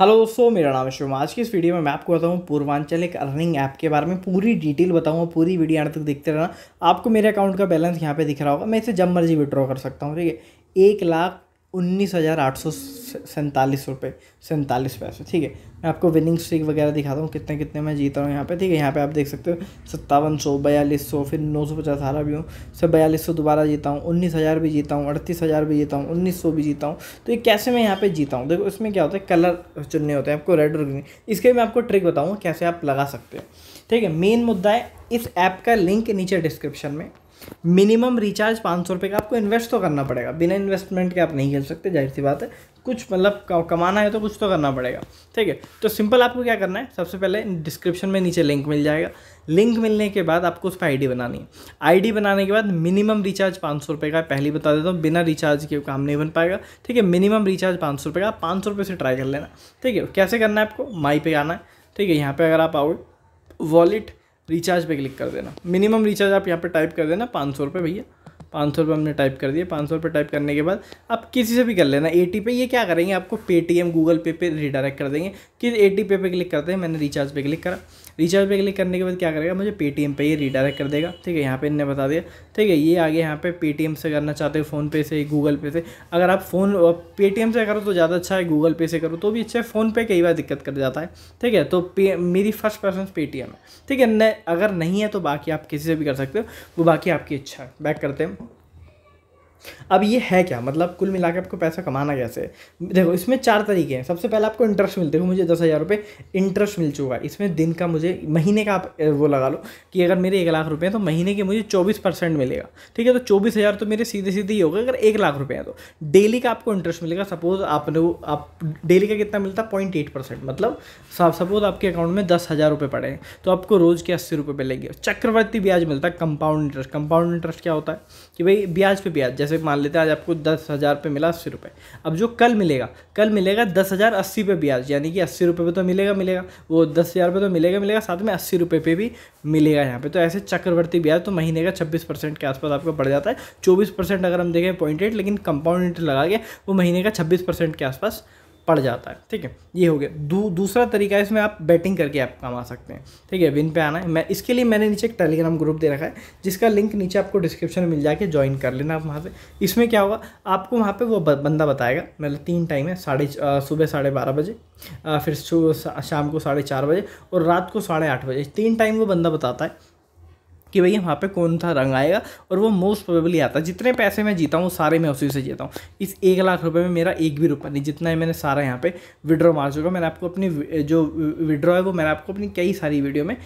hello दोस्तों मेरा नाम है शुभम आज की इस वीडियो में मैं आपको बताऊँ पूर्वांचल एक अर्निंग ऐप के बारे में पूरी डिटेल बताऊँगा पूरी वीडियो आने तक देखते रहना आपको मेरे अकाउंट का बैलेंस यहाँ पे दिख रहा होगा मैं इसे जब मर्जी विड्रॉ कर सकता हूँ ठीक है एक लाख उन्नीस हज़ार आठ सौ सैंतालीस रुपये सैंतालीस पैसे ठीक है मैं आपको विनिंग स्ट्रीक वगैरह दिखाता हूँ कितने कितने मैं जीता हूँ यहाँ पे ठीक है यहाँ पे आप देख सकते हो सत्तावन सौ बयालीस सौ फिर नौ सौ पचास हारा भी हूँ फिर बयालीस सौ दोबारा जीता हूँ उन्नीस हज़ार भी जीता हूँ अड़तीस हज़ार भी जीता हूँ उन्नीस सौ भी जीता हूँ तो ये कैसे मैं यहाँ पर जीता हूँ देखो इसमें क्या होता है कलर चुनने होते हैं आपको रेड और ग्रीन इसके मैं आपको ट्रिक बताऊँ कैसे आप लगा सकते हो ठीक है मेन मुद्दा है इस ऐप का लिंक नीचे डिस्क्रिप्शन में मिनिमम रिचार्ज पाँच सौ का आपको इन्वेस्ट तो करना पड़ेगा बिना इन्वेस्टमेंट के आप नहीं खेल सकते जाहिर सी बात है कुछ मतलब कमाना है तो कुछ तो करना पड़ेगा ठीक है तो सिंपल आपको क्या करना है सबसे पहले डिस्क्रिप्शन में नीचे लिंक मिल जाएगा लिंक मिलने के बाद आपको उस पर आई बनानी है आईडी बनाने के बाद मिनिमम रिचार्ज पाँच सौ का पहले बता देता हूँ बिना रिचार्ज के काम नहीं बन पाएगा ठीक है मिनिमम रिचार्ज पाँच सौ का पाँच सौ से ट्राई कर लेना ठीक है कैसे करना है आपको माई पे आना है ठीक है यहाँ पर अगर आप आओ वॉलेट रिचार्ज पे क्लिक कर देना मिनिमम रिचार्ज आप यहाँ पे टाइप कर देना पाँच सौ रुपये भैया पाँच सौ रुपये हमने टाइप कर दिए पाँच सौ रुपये टाइप करने के बाद आप किसी से भी कर लेना ए टी पे ये क्या करेंगे आपको पेटीएम गूगल पे पे रिडायरेक्ट कर देंगे कि ए टी पे पे क्लिक करते हैं मैंने रिचार्ज पे क्लिक करा रिचार्ज पे क्लिक करने के बाद क्या करेगा मुझे पेटीएम पे ये रिडायरेक्ट कर देगा ठीक है यहाँ पे इनने बता दिया ठीक है ये आगे यहाँ पे पेटीएम से करना चाहते हो फोन पे से गूगल पे से अगर आप फ़ोन पेटीएम से करो तो ज़्यादा अच्छा है गूगल पे से करो तो भी अच्छा है फ़ोन पे कई बार दिक्कत कर जाता है ठीक है तो पे मेरी फर्स्ट पर्सन पेटीएम है ठीक है अगर नहीं है तो बाकी आप किसी से भी कर सकते हो वो बाकी आपकी इच्छा है बैक करते हैं अब ये है क्या मतलब कुल मिला आपको पैसा कमाना कैसे देखो इसमें चार तरीके हैं सबसे पहले आपको इंटरेस्ट मिलते देखो मुझे दस हज़ार रुपये इंटरेस्ट मिल चुका है इसमें दिन का मुझे महीने का आप वो लगा लो कि अगर मेरे एक लाख रुपये हैं तो महीने के मुझे चौबीस परसेंट मिलेगा ठीक है तो चौबीस हज़ार तो मेरे सीधे सीधे ही होगा अगर एक लाख रुपये हैं तो डेली का आपको इंटरेस्ट मिलेगा सपोज आपने वो आप डेली का कितना मिलता है पॉइंट एट परसेंट मतलब सपोज आपके अकाउंट में दस हज़ार रुपये पड़े हैं तो आपको रोज़ के अस्सी रुपये मिलेंगे चक्रवर्ती ब्याज मिलता है कंपाउंड इंटरेस्ट कंपाउंड इंटरेस्ट क्या होता है कि भाई ब्याज पे ब्याज जैसे पे मान लेते हैं आज आपको दस हज़ार पे मिला अस्सी रुपये अब जो कल मिलेगा कल मिलेगा दस हज़ार अस्सी पे ब्याज यानी कि अस्सी रुपये पे तो मिलेगा मिलेगा वो दस हज़ार पे तो मिलेगा मिलेगा साथ में अस्सी रुपये पे भी मिलेगा यहाँ पे तो ऐसे चक्रवर्ती ब्याज तो महीने का छब्बीस परसेंट के आसपास आपका बढ़ जाता है चौबीस परसेंट अगर हम देखें पॉइंट लेकिन कंपाउंड लगा के वो महीने का छब्बीस परसेंट के आसपास पड़ जाता है ठीक है ये हो गया दू, दूसरा तरीका है इसमें आप बैटिंग करके आप कमा सकते हैं ठीक है विन पे आना है मैं इसके लिए मैंने नीचे एक टेलीग्राम ग्रुप दे रखा है जिसका लिंक नीचे आपको डिस्क्रिप्शन में मिल जाके ज्वाइन कर लेना आप वहाँ से इसमें क्या होगा आपको वहाँ पर वो बंदा बताएगा मतलब तीन टाइम है साढ़े सुबह साढ़े बारह बजे फिर शाम को साढ़े चार बजे और रात को साढ़े आठ बजे तीन टाइम वो बंदा बताता है कि भैया वहाँ पे कौन सा रंग आएगा और वो मोस्ट प्रोबेबली आता है जितने पैसे मैं जीता हूँ सारे मैं उसी से जीता हूँ इस एक लाख रुपये में मेरा एक भी रुपया नहीं जितना है मैंने सारा यहाँ पे विड्रॉ मार चुका मैंने आपको अपनी जो विड्रॉ है वो मैंने आपको अपनी कई सारी वीडियो में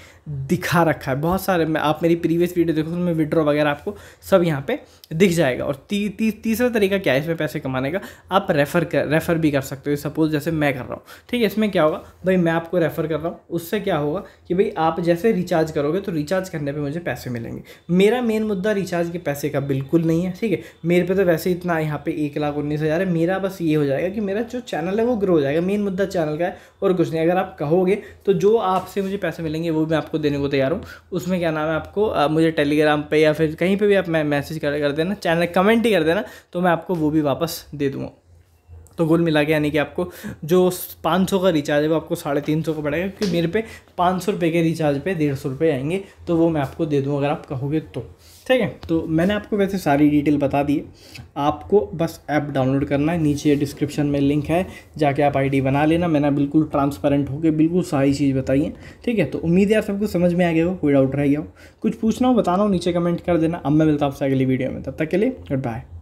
दिखा रखा है बहुत सारे मैं आप मेरी प्रीवियस वीडियो देखो उसमें विड्रॉ वगैरह आपको सब यहाँ पर दिख जाएगा और ती, ती, तीसरा तरीका क्या है इसमें पैसे कमाने का आप रेफ़र कर रेफ़र भी कर सकते हो सपोज जैसे मैं कर रहा हूँ ठीक है इसमें क्या होगा भाई मैं आपको रेफ़र कर रहा हूँ उससे क्या होगा कि भाई आप जैसे रिचार्ज करोगे तो रिचार्ज करने पर मुझे पैसे मिलेंगे मेरा मेन मुद्दा रिचार्ज के पैसे का बिल्कुल नहीं है ठीक है मेरे पे तो वैसे इतना यहाँ पे एक लाख उन्नीस हज़ार है मेरा बस ये हो जाएगा कि मेरा जो चैनल है वो ग्रो हो जाएगा मेन मुद्दा चैनल का है और कुछ नहीं अगर आप कहोगे तो जो आपसे मुझे पैसे मिलेंगे वो मैं आपको देने को तैयार हूँ उसमें क्या नाम है आपको मुझे टेलीग्राम पर या फिर कहीं पर भी आप मैसेज कर देना चैनल कमेंट ही कर देना तो मैं आपको वो भी वापस दे दूँगा तो गोल मिला के यानी कि आपको जो पाँच सौ का रिचार्ज है वो आपको साढ़े तीन सौ का पड़ेगा क्योंकि मेरे पे पाँच सौ रुपये के रिचार्ज पे डेढ़ सौ रुपये आएंगे तो वो मैं आपको दे दूँ अगर आप कहोगे तो ठीक है तो मैंने आपको वैसे सारी डिटेल बता दी आपको बस ऐप डाउनलोड करना है नीचे डिस्क्रिप्शन में लिंक है जाके आप आईडी बना लेना मैंने बिल्कुल ट्रांसपेरेंट होकर बिल्कुल सारी चीज़ बताई है ठीक है तो उम्मीद है आप सबको समझ में आ गया हो कोई डाउट रह गया हो कुछ पूछना हो बताना हो नीचे कमेंट कर देना अब मैं मिलता हूँ आपसे अगली वीडियो में तब तक के लिए गुड बाय